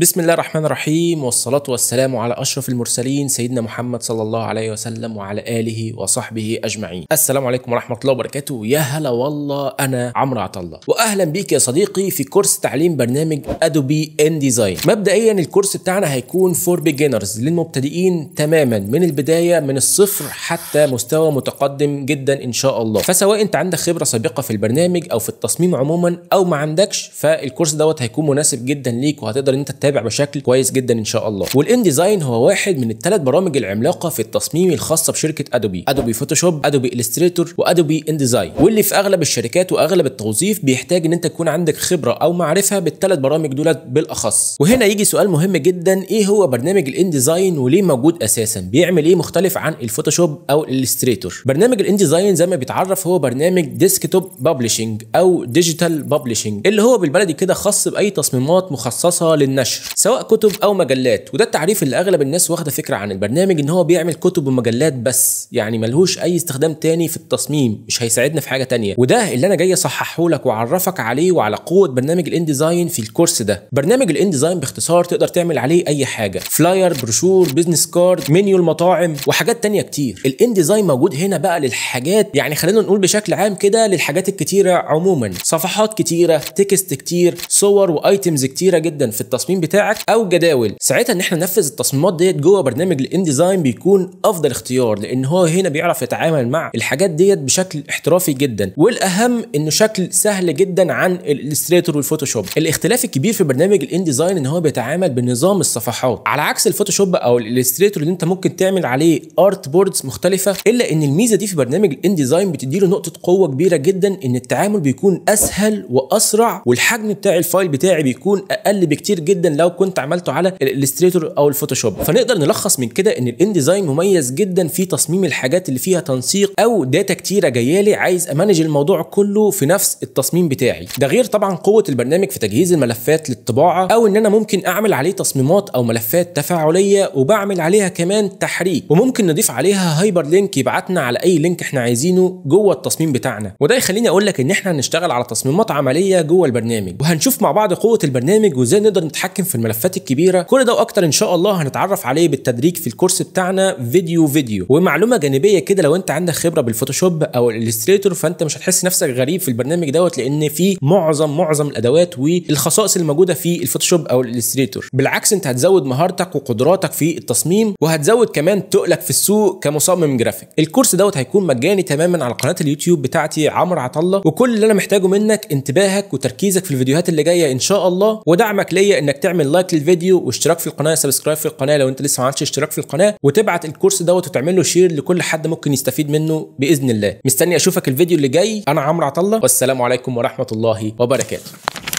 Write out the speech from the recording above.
بسم الله الرحمن الرحيم والصلاة والسلام على أشرف المرسلين سيدنا محمد صلى الله عليه وسلم وعلى آله وصحبه أجمعين السلام عليكم ورحمة الله وبركاته يا هلا والله أنا عمرو عطلة وأهلا بيك يا صديقي في كورس تعليم برنامج أدوبي إن ديزاين مبدئيا الكورس بتاعنا هيكون فور بيجنرز للمبتدئين تماما من البداية من الصفر حتى مستوى متقدم جدا إن شاء الله فسواء أنت عندك خبرة سابقة في البرنامج أو في التصميم عموما أو ما عندكش فالكورس دوت هيكون مناسب جدا ليك وهتقدر أنت هتتابع بشكل كويس جدا ان شاء الله والان ديزاين هو واحد من الثلاث برامج العملاقه في التصميم الخاصه بشركه ادوبي ادوبي فوتوشوب ادوبي الستريتور وادوبي ان ديزاين واللي في اغلب الشركات واغلب التوظيف بيحتاج ان انت تكون عندك خبره او معرفه بالثلاث برامج دولت بالاخص وهنا يجي سؤال مهم جدا ايه هو برنامج الان ديزاين وليه موجود اساسا بيعمل ايه مختلف عن الفوتوشوب او الستريتور برنامج الان ديزاين زي ما بيتعرف هو برنامج ديسكتوب بابليشنج او ديجيتال بابليشنج اللي هو بالبلدي كده خاص باي تصميمات مخصصه للنشر النشر سواء كتب او مجلات وده التعريف اللي اغلب الناس واخده فكره عن البرنامج ان هو بيعمل كتب ومجلات بس يعني ملهوش اي استخدام تاني في التصميم مش هيساعدنا في حاجه تانية وده اللي انا جاي اصححه لك واعرفك عليه وعلى قوه برنامج الانديزاين في الكورس ده برنامج الانديزاين باختصار تقدر تعمل عليه اي حاجه فلاير بروشور بزنس كارد منيو المطاعم وحاجات تانية كتير الانديزاين موجود هنا بقى للحاجات يعني خلينا نقول بشكل عام كده للحاجات الكتيره عموما صفحات كتيره تكست كتير صور وايتمز كتيره جدا في التصميم بتاعك او جداول ساعتها ان احنا ننفذ التصميمات ديت جوه برنامج الانديزاين بيكون افضل اختيار لان هو هنا بيعرف يتعامل مع الحاجات ديت بشكل احترافي جدا والاهم انه شكل سهل جدا عن الاليستريتور والفوتوشوب الاختلاف الكبير في برنامج الانديزاين ان هو بيتعامل بنظام الصفحات على عكس الفوتوشوب او الاليستريتور اللي انت ممكن تعمل عليه ارت بوردز مختلفه الا ان الميزه دي في برنامج الانديزاين بتدي بتديله نقطه قوه كبيره جدا ان التعامل بيكون اسهل واسرع والحجم بتاع الفايل بتاعي بيكون اقل بكتير جدا لو كنت عملته على الالستريتور او الفوتوشوب فنقدر نلخص من كده ان الان ديزاين مميز جدا في تصميم الحاجات اللي فيها تنسيق او داتا كتيره جايه لي عايز امانج الموضوع كله في نفس التصميم بتاعي ده غير طبعا قوه البرنامج في تجهيز الملفات للطباعه او ان انا ممكن اعمل عليه تصميمات او ملفات تفاعليه وبعمل عليها كمان تحريك وممكن نضيف عليها هايبر لينك يبعتنا على اي لينك احنا عايزينه جوه التصميم بتاعنا وده يخليني اقول لك ان احنا هنشتغل على تصميمات عمليه جوه البرنامج وهنشوف مع بعض قوه البرنامج وازاي نقدر نتحكم تتحكم في الملفات الكبيره كل ده واكتر ان شاء الله هنتعرف عليه بالتدريج في الكورس بتاعنا فيديو فيديو ومعلومه جانبيه كده لو انت عندك خبره بالفوتوشوب او الاليستريتور فانت مش هتحس نفسك غريب في البرنامج دوت لان في معظم معظم الادوات والخصائص الموجوده في الفوتوشوب او الاليستريتور بالعكس انت هتزود مهارتك وقدراتك في التصميم وهتزود كمان تقلك في السوق كمصمم جرافيك الكورس دوت هيكون مجاني تماما على قناه اليوتيوب بتاعتي عمرو عطله وكل اللي انا محتاجه منك انتباهك وتركيزك في الفيديوهات اللي جايه ان شاء الله ودعمك ليا انك تعمل تعمل لايك للفيديو واشتراك في القناه سبسكرايب في القناه لو انت لسه ما عملتش اشتراك في القناه وتبعت الكورس دوت وتعمل له شير لكل حد ممكن يستفيد منه باذن الله مستني اشوفك الفيديو اللي جاي انا عمرو عطله والسلام عليكم ورحمه الله وبركاته